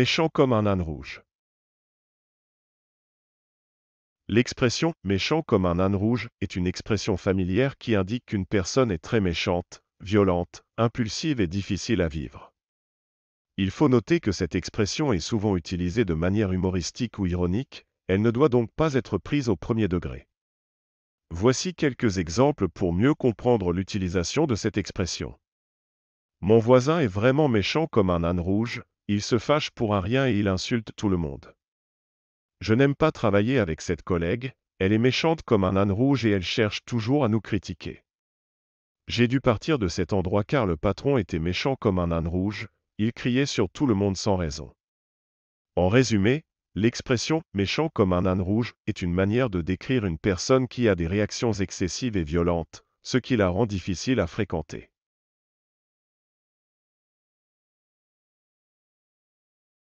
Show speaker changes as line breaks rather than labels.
Méchant comme un âne rouge. L'expression méchant comme un âne rouge est une expression familière qui indique qu'une personne est très méchante, violente, impulsive et difficile à vivre. Il faut noter que cette expression est souvent utilisée de manière humoristique ou ironique, elle ne doit donc pas être prise au premier degré. Voici quelques exemples pour mieux comprendre l'utilisation de cette expression. Mon voisin est vraiment méchant comme un âne rouge, il se fâche pour un rien et il insulte tout le monde. Je n'aime pas travailler avec cette collègue, elle est méchante comme un âne rouge et elle cherche toujours à nous critiquer. J'ai dû partir de cet endroit car le patron était méchant comme un âne rouge, il criait sur tout le monde sans raison. En résumé, l'expression méchant comme un âne rouge est une manière de décrire une personne qui a des réactions excessives et violentes, ce qui la rend difficile à fréquenter.